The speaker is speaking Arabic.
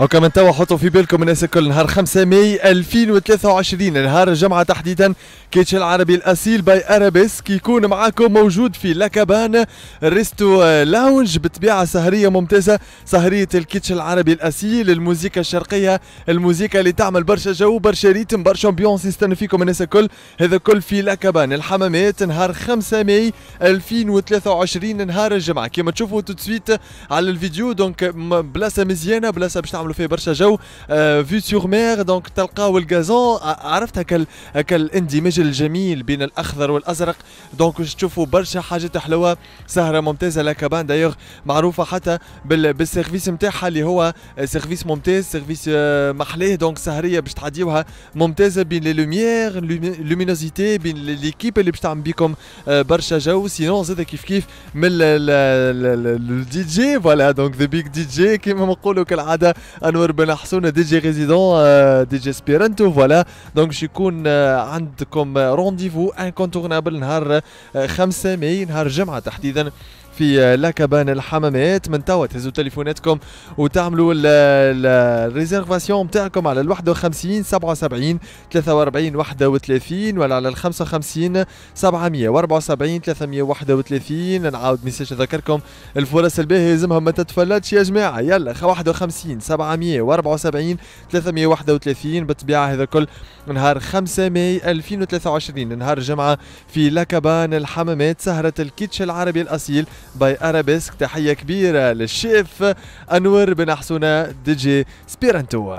وكمان توا حطوا في بالكم الناس الكل نهار 5 ماي 2023 نهار الجمعة تحديدا كيتش العربي الأصيل باي أرابيس كيكون معاكم موجود في لاكابان ريستو آه، لاونج بطبيعة سهرية ممتازة سهرية الكيتش العربي الأصيل الموسيقى الشرقية الموسيقى اللي تعمل برشا جو برشا ريتم برشا امبيونس يستنى فيكم الناس الكل هذا كل في لاكابان الحمامات نهار 5 ماي 2023 نهار الجمعة كما تشوفوا تسويت على الفيديو دونك بلاصة مزيانة بلاصة باش تعمل عملوا فيه برشا جو في سور مير دونك تلقاو الغازون عرفت هكا هكا الاندماج الجميل بين الاخضر والازرق دونك تشوفوا برشا حاجات حلوه سهره ممتازه لا كابان دايوغ معروفه حتى بالسيرفيس نتاعها اللي هو سيرفيس ممتاز سيرفيس محلاه دونك سهريه باش تعديوها ممتازه بين لي لوميير لومينوزيتي بين ليكيب اللي باش تعمل بيكم برشا جو سينون زاد كيف كيف من الدي جي فوالا دونك ذا بيك دي جي كيما نقولوا كالعاده انور بن حسون دي جي ريزيدون آه، دي جي سبيرانتو فوالا دونك باش يكون آه، عندكم رونديفو انكونتورنابل نهار 5 آه، ماي نهار الجمعه تحديدا في لاكابان الحمامات من توا تهزوا تليفوناتكم وتعملوا الريزيرفاسيون نتاعكم على ال 51 77 43 31 ولا على ال 55 774 331 نعاود ميساج نذكركم الفرص الباهيه يلزمها ما تتفلتش يا جماعه يلا 51 774 331 بالطبيعه هذا كل نهار 5 ماي 2023 نهار الجمعه في لاكابان الحمامات سهره الكيتش العربي الاصيل باي ارابيسك تحيه كبيره للشيف انور بن حسونه ديجي سبيرانتو